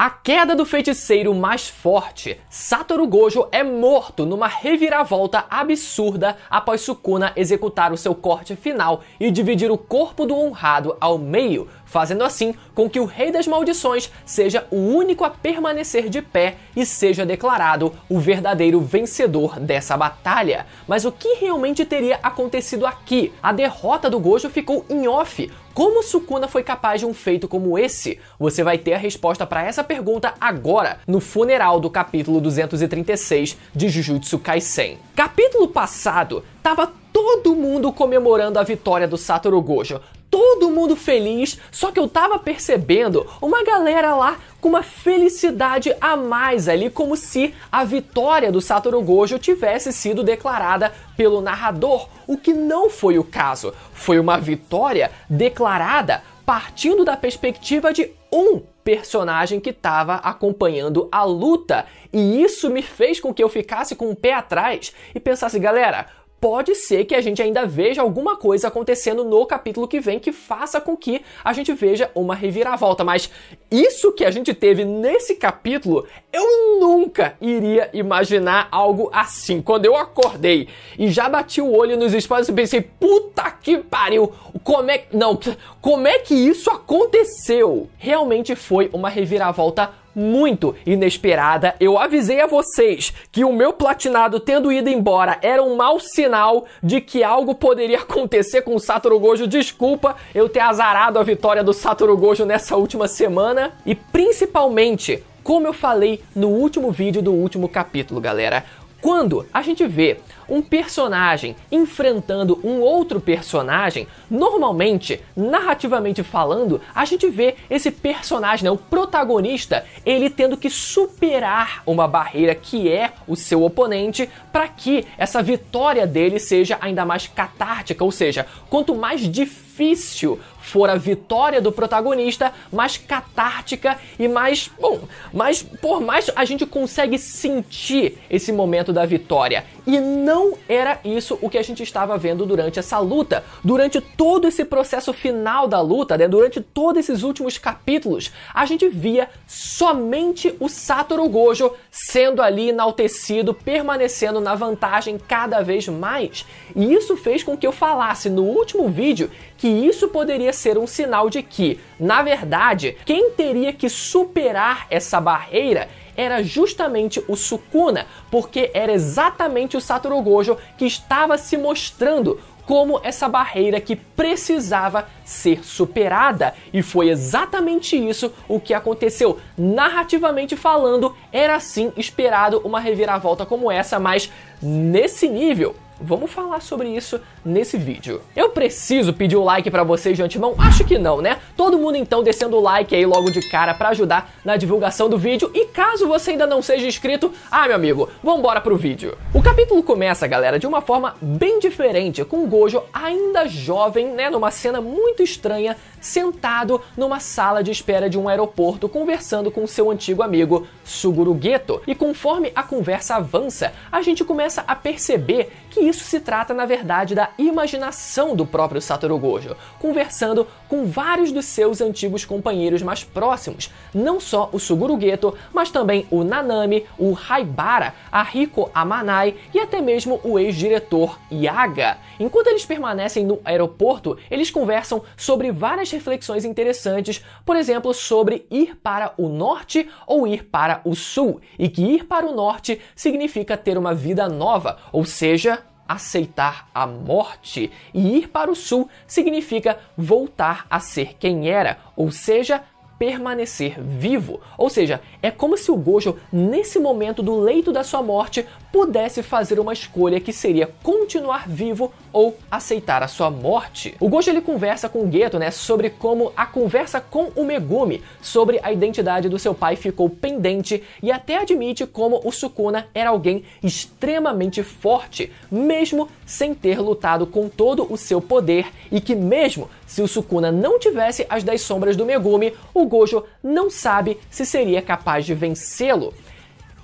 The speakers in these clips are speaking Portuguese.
A queda do feiticeiro mais forte, Satoru Gojo é morto numa reviravolta absurda após Sukuna executar o seu corte final e dividir o corpo do honrado ao meio, fazendo assim com que o Rei das Maldições seja o único a permanecer de pé e seja declarado o verdadeiro vencedor dessa batalha. Mas o que realmente teria acontecido aqui? A derrota do Gojo ficou em off. Como Sukuna foi capaz de um feito como esse? Você vai ter a resposta para essa pergunta agora, no funeral do capítulo 236 de Jujutsu Kaisen. Capítulo passado, tava todo mundo comemorando a vitória do Satoru Gojo todo mundo feliz, só que eu tava percebendo uma galera lá com uma felicidade a mais ali, como se a vitória do Satoru Gojo tivesse sido declarada pelo narrador, o que não foi o caso. Foi uma vitória declarada partindo da perspectiva de um personagem que estava acompanhando a luta. E isso me fez com que eu ficasse com o pé atrás e pensasse, galera, pode ser que a gente ainda veja alguma coisa acontecendo no capítulo que vem que faça com que a gente veja uma reviravolta. Mas isso que a gente teve nesse capítulo, eu nunca iria imaginar algo assim. Quando eu acordei e já bati o olho nos spoilers e pensei, puta que pariu, como é, não, como é que isso aconteceu? Realmente foi uma reviravolta muito inesperada. Eu avisei a vocês que o meu platinado tendo ido embora era um mau sinal de que algo poderia acontecer com o Satoru Gojo. Desculpa eu ter azarado a vitória do Satoru Gojo nessa última semana e principalmente como eu falei no último vídeo do último capítulo, galera. Quando a gente vê um personagem enfrentando um outro personagem, normalmente, narrativamente falando, a gente vê esse personagem, né, o protagonista, ele tendo que superar uma barreira que é o seu oponente para que essa vitória dele seja ainda mais catártica, ou seja, quanto mais difícil for a vitória do protagonista, mais catártica e mais, bom, mais por mais a gente consegue sentir esse momento da vitória. E não era isso o que a gente estava vendo durante essa luta. Durante todo esse processo final da luta, né, durante todos esses últimos capítulos, a gente via somente o Satoru Gojo sendo ali enaltecido, permanecendo na vantagem cada vez mais. E isso fez com que eu falasse no último vídeo que isso poderia ser um sinal de que, na verdade, quem teria que superar essa barreira era justamente o Sukuna, porque era exatamente o Satoru Gojo que estava se mostrando como essa barreira que precisava ser superada. E foi exatamente isso o que aconteceu. Narrativamente falando, era sim esperado uma reviravolta como essa, mas nesse nível, Vamos falar sobre isso nesse vídeo. Eu preciso pedir o um like para vocês de antemão? Acho que não, né? Todo mundo então descendo o like aí logo de cara para ajudar na divulgação do vídeo. E caso você ainda não seja inscrito, ah, meu amigo, vambora pro vídeo. O capítulo começa, galera, de uma forma bem diferente, com Gojo ainda jovem, né, numa cena muito estranha sentado numa sala de espera de um aeroporto conversando com seu antigo amigo Suguru Geto. E conforme a conversa avança, a gente começa a perceber que isso se trata na verdade da imaginação do próprio Satoru Gojo, conversando com vários dos seus antigos companheiros mais próximos, não só o Suguru Geto, mas também o Nanami, o Haibara, a Hiko Amanai e até mesmo o ex-diretor Yaga. Enquanto eles permanecem no aeroporto, eles conversam sobre várias algumas reflexões interessantes, por exemplo, sobre ir para o norte ou ir para o sul, e que ir para o norte significa ter uma vida nova, ou seja, aceitar a morte, e ir para o sul significa voltar a ser quem era, ou seja, permanecer vivo. Ou seja, é como se o Gojo, nesse momento do leito da sua morte, pudesse fazer uma escolha que seria continuar vivo ou aceitar a sua morte. O Gojo ele conversa com o Gueto, né, sobre como a conversa com o Megumi sobre a identidade do seu pai ficou pendente e até admite como o Sukuna era alguém extremamente forte, mesmo sem ter lutado com todo o seu poder e que mesmo se o Sukuna não tivesse as 10 sombras do Megumi, o Gojo não sabe se seria capaz de vencê-lo.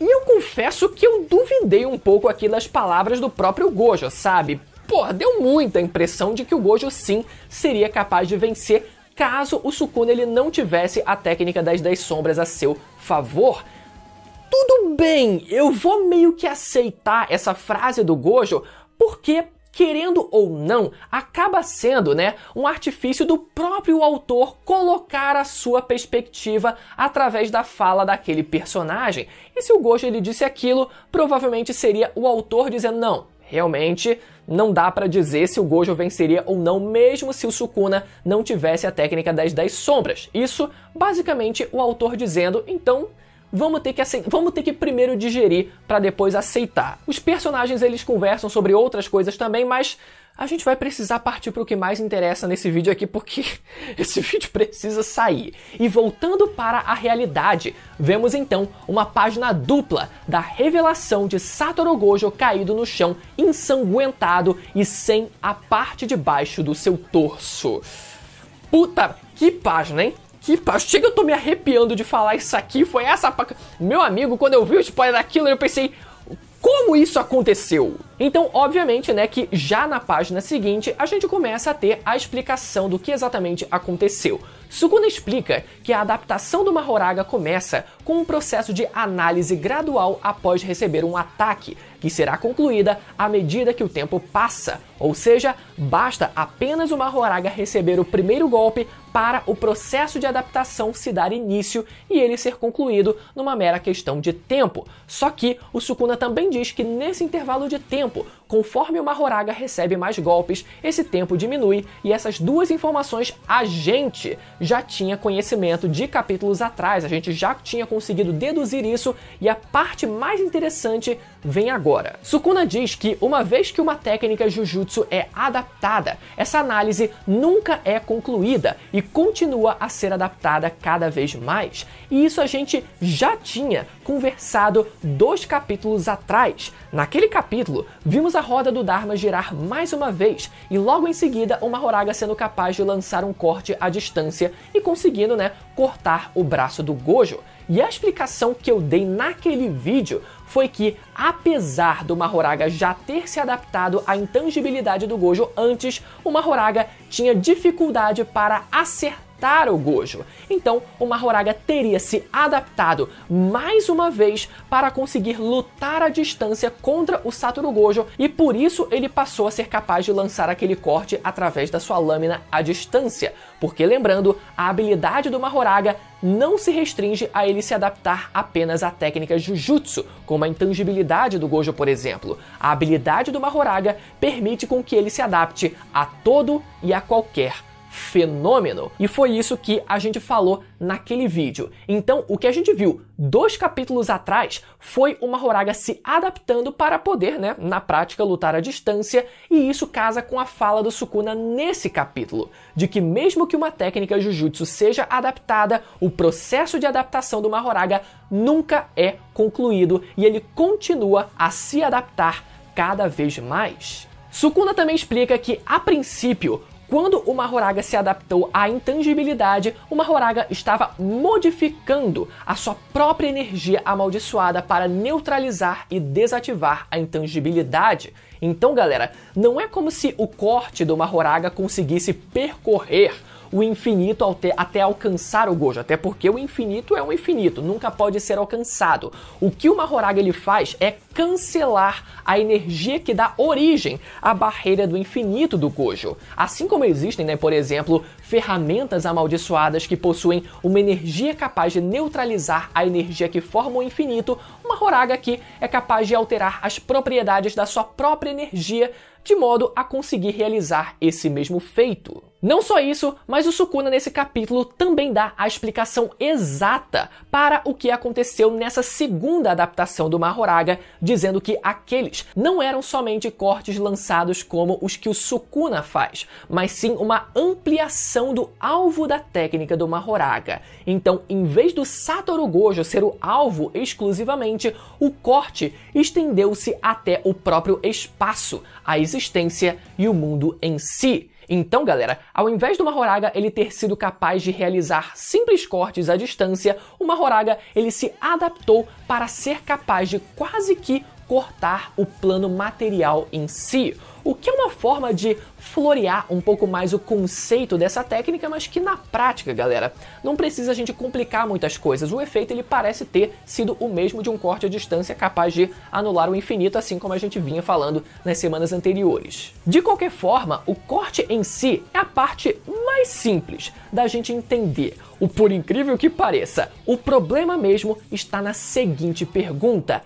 E eu confesso que eu duvidei um pouco aqui das palavras do próprio Gojo, sabe? Porra, deu muita impressão de que o Gojo sim seria capaz de vencer caso o Sukuna ele não tivesse a técnica das 10 sombras a seu favor. Tudo bem, eu vou meio que aceitar essa frase do Gojo, porque querendo ou não, acaba sendo, né, um artifício do próprio autor colocar a sua perspectiva através da fala daquele personagem. E se o Gojo ele disse aquilo, provavelmente seria o autor dizendo não, Realmente não dá para dizer se o Gojo venceria ou não, mesmo se o Sukuna não tivesse a técnica das 10 sombras. Isso, basicamente, o autor dizendo, então vamos ter que, vamos ter que primeiro digerir para depois aceitar. Os personagens eles conversam sobre outras coisas também, mas a gente vai precisar partir para o que mais interessa nesse vídeo aqui, porque esse vídeo precisa sair. E voltando para a realidade, vemos então uma página dupla da revelação de Satoru Gojo caído no chão, ensanguentado e sem a parte de baixo do seu torso. Puta, que página, hein? Que página. Chega, eu tô me arrepiando de falar isso aqui. Foi essa. Meu amigo, quando eu vi o spoiler daquilo, eu pensei como isso aconteceu? Então, obviamente, né, que já na página seguinte a gente começa a ter a explicação do que exatamente aconteceu. Sukuna explica que a adaptação do Mahoraga começa com um processo de análise gradual após receber um ataque, que será concluída à medida que o tempo passa, ou seja, basta apenas o Mahoraga receber o primeiro golpe para o processo de adaptação se dar início e ele ser concluído numa mera questão de tempo. Só que o Sukuna também diz que nesse intervalo de tempo Conforme o Mahoraga recebe mais golpes, esse tempo diminui e essas duas informações a gente já tinha conhecimento de capítulos atrás, a gente já tinha conseguido deduzir isso e a parte mais interessante vem agora. Sukuna diz que uma vez que uma técnica jujutsu é adaptada, essa análise nunca é concluída e continua a ser adaptada cada vez mais. E isso a gente já tinha conversado dois capítulos atrás. Naquele capítulo, vimos a roda do Dharma girar mais uma vez e logo em seguida uma Mahoraga sendo capaz de lançar um corte à distância e conseguindo, né, cortar o braço do Gojo. E a explicação que eu dei naquele vídeo foi que, apesar do Mahoraga já ter se adaptado à intangibilidade do Gojo antes, o Mahoraga tinha dificuldade para acertar adaptar o Gojo. Então, o Mahoraga teria se adaptado mais uma vez para conseguir lutar à distância contra o Satoru Gojo e por isso ele passou a ser capaz de lançar aquele corte através da sua lâmina à distância. Porque lembrando, a habilidade do Mahoraga não se restringe a ele se adaptar apenas à técnica Jujutsu, como a intangibilidade do Gojo, por exemplo. A habilidade do Mahoraga permite com que ele se adapte a todo e a qualquer fenômeno. E foi isso que a gente falou naquele vídeo. Então, o que a gente viu dois capítulos atrás foi uma Horaga se adaptando para poder, né, na prática, lutar à distância, e isso casa com a fala do Sukuna nesse capítulo, de que mesmo que uma técnica Jujutsu seja adaptada, o processo de adaptação do Mahoraga nunca é concluído e ele continua a se adaptar cada vez mais. Sukuna também explica que, a princípio, quando o Mahoraga se adaptou à intangibilidade, o Mahoraga estava modificando a sua própria energia amaldiçoada para neutralizar e desativar a intangibilidade. Então, galera, não é como se o corte do Mahoraga conseguisse percorrer o infinito até alcançar o Gojo, até porque o infinito é um infinito, nunca pode ser alcançado. O que o Mahoraga ele faz é cancelar a energia que dá origem à barreira do infinito do Gojo. Assim como existem, né, por exemplo, ferramentas amaldiçoadas que possuem uma energia capaz de neutralizar a energia que forma o infinito, o Mahoraga aqui é capaz de alterar as propriedades da sua própria energia de modo a conseguir realizar esse mesmo feito. Não só isso, mas o Sukuna nesse capítulo também dá a explicação exata para o que aconteceu nessa segunda adaptação do Mahoraga, dizendo que aqueles não eram somente cortes lançados como os que o Sukuna faz, mas sim uma ampliação do alvo da técnica do Mahoraga. Então, em vez do Satoru Gojo ser o alvo exclusivamente, o corte estendeu-se até o próprio espaço, a existência e o mundo em si. Então, galera, ao invés do Mahoraga ele ter sido capaz de realizar simples cortes à distância, o Mahoraga ele se adaptou para ser capaz de quase que cortar o plano material em si, o que é uma forma de florear um pouco mais o conceito dessa técnica, mas que na prática, galera, não precisa a gente complicar muitas coisas. O efeito ele parece ter sido o mesmo de um corte à distância capaz de anular o infinito, assim como a gente vinha falando nas semanas anteriores. De qualquer forma, o corte em si é a parte mais simples da gente entender. O por incrível que pareça, o problema mesmo está na seguinte pergunta: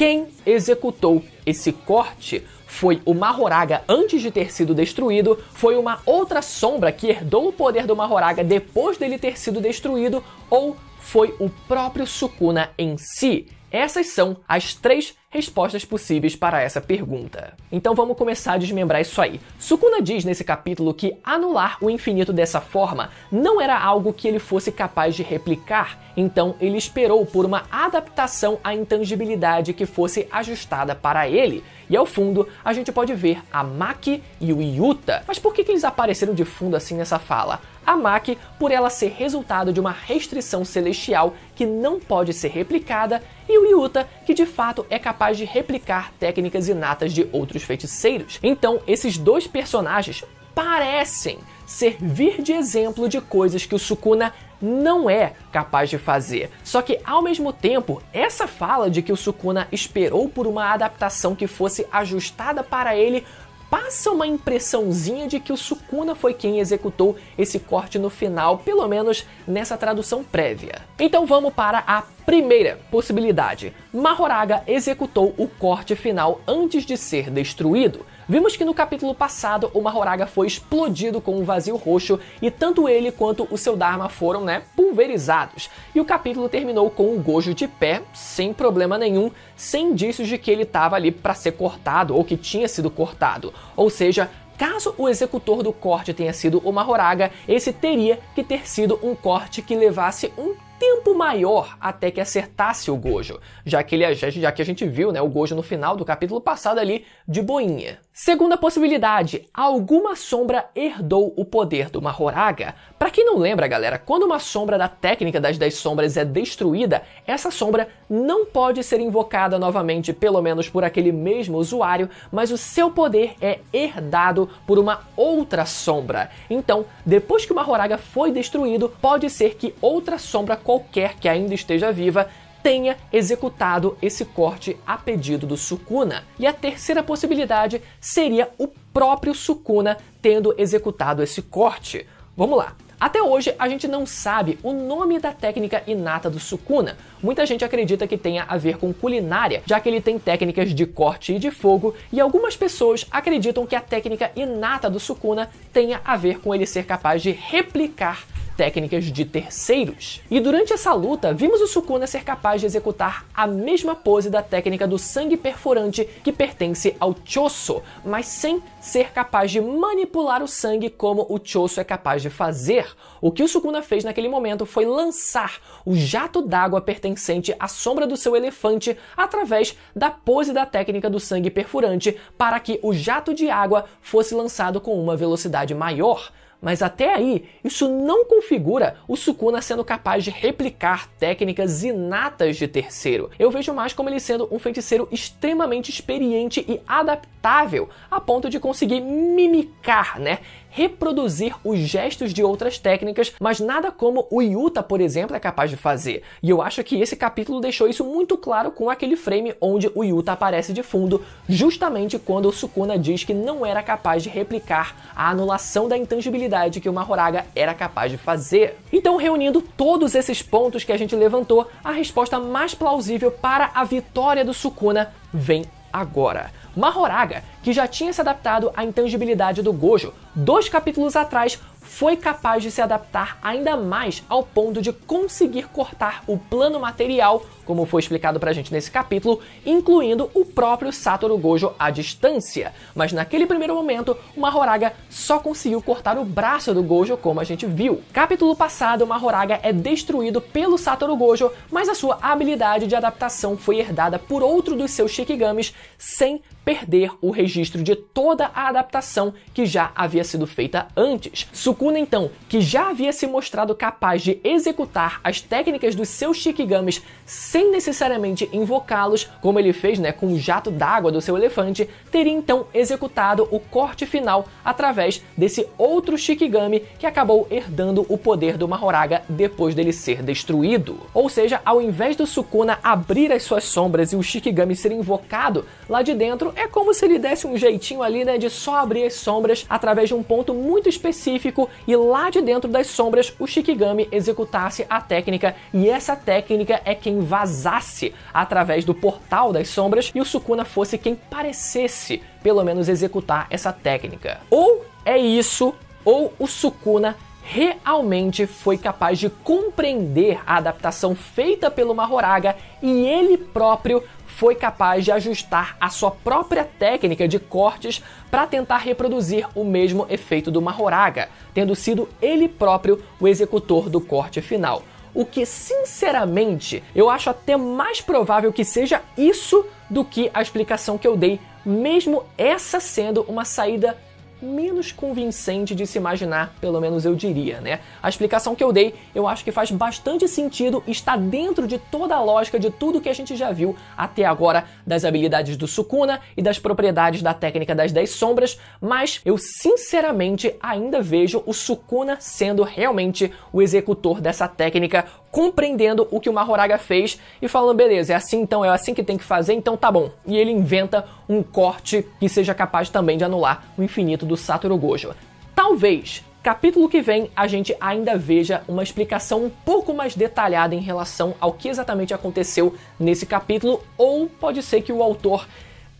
quem executou esse corte foi o Mahoraga antes de ter sido destruído, foi uma outra sombra que herdou o poder do Mahoraga depois dele ter sido destruído, ou foi o próprio Sukuna em si. Essas são as três respostas possíveis para essa pergunta. Então vamos começar a desmembrar isso aí. Sukuna diz nesse capítulo que anular o infinito dessa forma não era algo que ele fosse capaz de replicar, então ele esperou por uma adaptação à intangibilidade que fosse ajustada para ele. E ao fundo a gente pode ver a Maki e o Yuta. Mas por que, que eles apareceram de fundo assim nessa fala? a Maki por ela ser resultado de uma restrição celestial que não pode ser replicada, e o Yuta, que de fato é capaz capaz de replicar técnicas inatas de outros feiticeiros. Então, esses dois personagens parecem servir de exemplo de coisas que o Sukuna não é capaz de fazer. Só que, ao mesmo tempo, essa fala de que o Sukuna esperou por uma adaptação que fosse ajustada para ele passa uma impressãozinha de que o Sukuna foi quem executou esse corte no final, pelo menos nessa tradução prévia. Então vamos para a Primeira possibilidade: Mahoraga executou o corte final antes de ser destruído. Vimos que no capítulo passado o Mahoraga foi explodido com um vazio roxo e tanto ele quanto o seu Dharma foram, né, pulverizados. E o capítulo terminou com o Gojo de pé, sem problema nenhum, sem indícios de que ele estava ali para ser cortado ou que tinha sido cortado. Ou seja, Caso o executor do corte tenha sido o Mahoraga, esse teria que ter sido um corte que levasse um tempo maior até que acertasse o Gojo, já que, ele, já que a gente viu né, o Gojo no final do capítulo passado ali de boinha. Segunda possibilidade, alguma sombra herdou o poder do Mahoraga. Para quem não lembra, galera, quando uma sombra da técnica das 10 sombras é destruída, essa sombra não pode ser invocada novamente, pelo menos por aquele mesmo usuário, mas o seu poder é herdado por uma outra sombra. Então, depois que o Mahoraga foi destruído, pode ser que outra sombra qualquer que ainda esteja viva tenha executado esse corte a pedido do Sukuna. E a terceira possibilidade seria o próprio Sukuna tendo executado esse corte. Vamos lá. Até hoje a gente não sabe o nome da técnica inata do Sukuna. Muita gente acredita que tenha a ver com culinária, já que ele tem técnicas de corte e de fogo, e algumas pessoas acreditam que a técnica inata do Sukuna tenha a ver com ele ser capaz de replicar técnicas de terceiros. E durante essa luta, vimos o Sukuna ser capaz de executar a mesma pose da técnica do sangue perfurante que pertence ao Choso, mas sem ser capaz de manipular o sangue como o Choso é capaz de fazer. O que o Sukuna fez naquele momento foi lançar o jato d'água pertencente à sombra do seu elefante através da pose da técnica do sangue perfurante para que o jato de água fosse lançado com uma velocidade maior mas até aí isso não configura o Sukuna sendo capaz de replicar técnicas inatas de terceiro. Eu vejo mais como ele sendo um feiticeiro extremamente experiente e adaptável, a ponto de conseguir mimicar, né? reproduzir os gestos de outras técnicas, mas nada como o Yuta, por exemplo, é capaz de fazer. E eu acho que esse capítulo deixou isso muito claro com aquele frame onde o Yuta aparece de fundo, justamente quando o Sukuna diz que não era capaz de replicar a anulação da intangibilidade que o Mahoraga era capaz de fazer. Então, reunindo todos esses pontos que a gente levantou, a resposta mais plausível para a vitória do Sukuna vem agora. Mahoraga, que já tinha se adaptado à intangibilidade do Gojo dois capítulos atrás foi capaz de se adaptar ainda mais ao ponto de conseguir cortar o plano material, como foi explicado pra gente nesse capítulo, incluindo o próprio Satoru Gojo à distância. Mas naquele primeiro momento, o Mahoraga só conseguiu cortar o braço do Gojo, como a gente viu. Capítulo passado, o Mahoraga é destruído pelo Satoru Gojo, mas a sua habilidade de adaptação foi herdada por outro dos seus Shikigamis sem perder o registro de toda a adaptação que já havia sido feita antes. Sukuna então, que já havia se mostrado capaz de executar as técnicas dos seus Shikigamis sem necessariamente invocá-los, como ele fez né, com o jato d'água do seu elefante, teria então executado o corte final através desse outro Shikigami que acabou herdando o poder do Mahoraga depois dele ser destruído. Ou seja, ao invés do Sukuna abrir as suas sombras e o Shikigami ser invocado lá de dentro, é como se ele desse um jeitinho ali né, de só abrir as sombras através de um ponto muito específico e lá de dentro das sombras o Shikigami executasse a técnica e essa técnica é quem vazasse através do portal das sombras e o Sukuna fosse quem parecesse pelo menos executar essa técnica. Ou é isso, ou o Sukuna realmente foi capaz de compreender a adaptação feita pelo Mahoraga e ele próprio foi capaz de ajustar a sua própria técnica de cortes para tentar reproduzir o mesmo efeito do Mahoraga, tendo sido ele próprio o executor do corte final. O que, sinceramente, eu acho até mais provável que seja isso do que a explicação que eu dei, mesmo essa sendo uma saída menos convincente de se imaginar, pelo menos eu diria, né? A explicação que eu dei, eu acho que faz bastante sentido, está dentro de toda a lógica de tudo que a gente já viu até agora das habilidades do Sukuna e das propriedades da técnica das 10 sombras, mas eu sinceramente ainda vejo o Sukuna sendo realmente o executor dessa técnica compreendendo o que o Mahoraga fez e falando, beleza, é assim então, é assim que tem que fazer, então tá bom. E ele inventa um corte que seja capaz também de anular o infinito do Satoru Gojo. Talvez, capítulo que vem, a gente ainda veja uma explicação um pouco mais detalhada em relação ao que exatamente aconteceu nesse capítulo, ou pode ser que o autor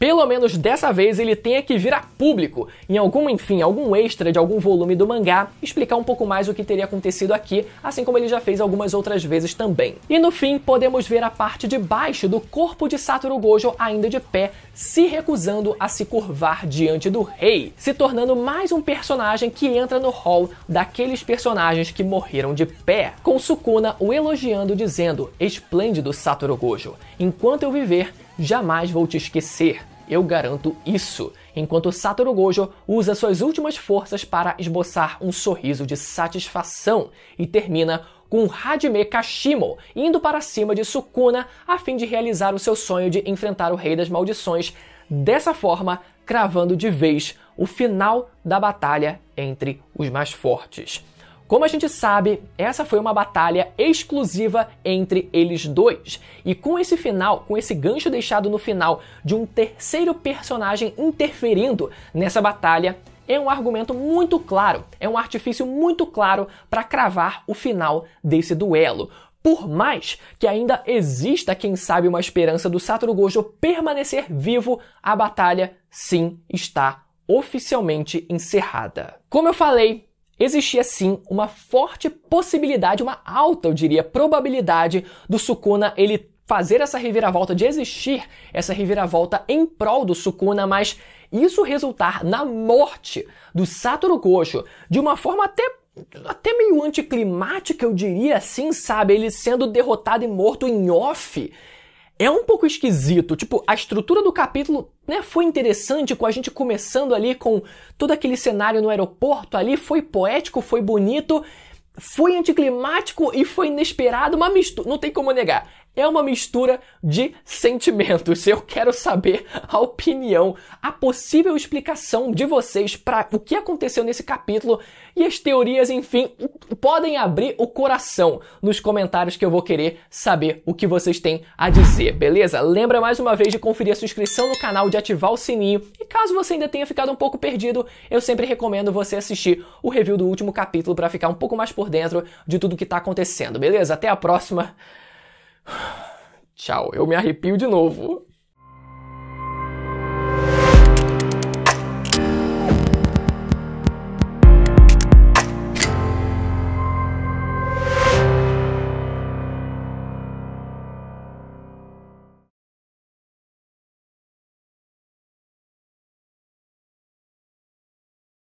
pelo menos dessa vez ele tenha que vir a público, em algum, enfim, algum extra de algum volume do mangá, explicar um pouco mais o que teria acontecido aqui, assim como ele já fez algumas outras vezes também. E no fim, podemos ver a parte de baixo do corpo de Satoru Gojo ainda de pé, se recusando a se curvar diante do rei, se tornando mais um personagem que entra no hall daqueles personagens que morreram de pé, com Sukuna o elogiando dizendo: "Esplêndido Satoru Gojo, enquanto eu viver, Jamais vou te esquecer, eu garanto isso. Enquanto Satoru Gojo usa suas últimas forças para esboçar um sorriso de satisfação e termina com Hajime Kashimo indo para cima de Sukuna a fim de realizar o seu sonho de enfrentar o Rei das Maldições, dessa forma cravando de vez o final da batalha entre os mais fortes. Como a gente sabe, essa foi uma batalha exclusiva entre eles dois. E com esse final, com esse gancho deixado no final de um terceiro personagem interferindo nessa batalha, é um argumento muito claro, é um artifício muito claro para cravar o final desse duelo. Por mais que ainda exista, quem sabe, uma esperança do Satoru Gojo permanecer vivo, a batalha sim está oficialmente encerrada. Como eu falei, existia sim uma forte possibilidade, uma alta, eu diria, probabilidade do Sukuna ele fazer essa reviravolta, de existir essa reviravolta em prol do Sukuna, mas isso resultar na morte do Satoru Gojo de uma forma até até meio anticlimática, eu diria assim, sabe? Ele sendo derrotado e morto em off é um pouco esquisito. Tipo, a estrutura do capítulo né, foi interessante, com a gente começando ali com todo aquele cenário no aeroporto ali, foi poético, foi bonito, foi anticlimático e foi inesperado, uma mistura, não tem como negar é uma mistura de sentimentos. Eu quero saber a opinião, a possível explicação de vocês para o que aconteceu nesse capítulo e as teorias, enfim, podem abrir o coração nos comentários que eu vou querer saber o que vocês têm a dizer, beleza? Lembra mais uma vez de conferir a sua inscrição no canal, de ativar o sininho e caso você ainda tenha ficado um pouco perdido, eu sempre recomendo você assistir o review do último capítulo para ficar um pouco mais por dentro de tudo que está acontecendo, beleza? Até a próxima. Tchau, eu me arrepio de novo.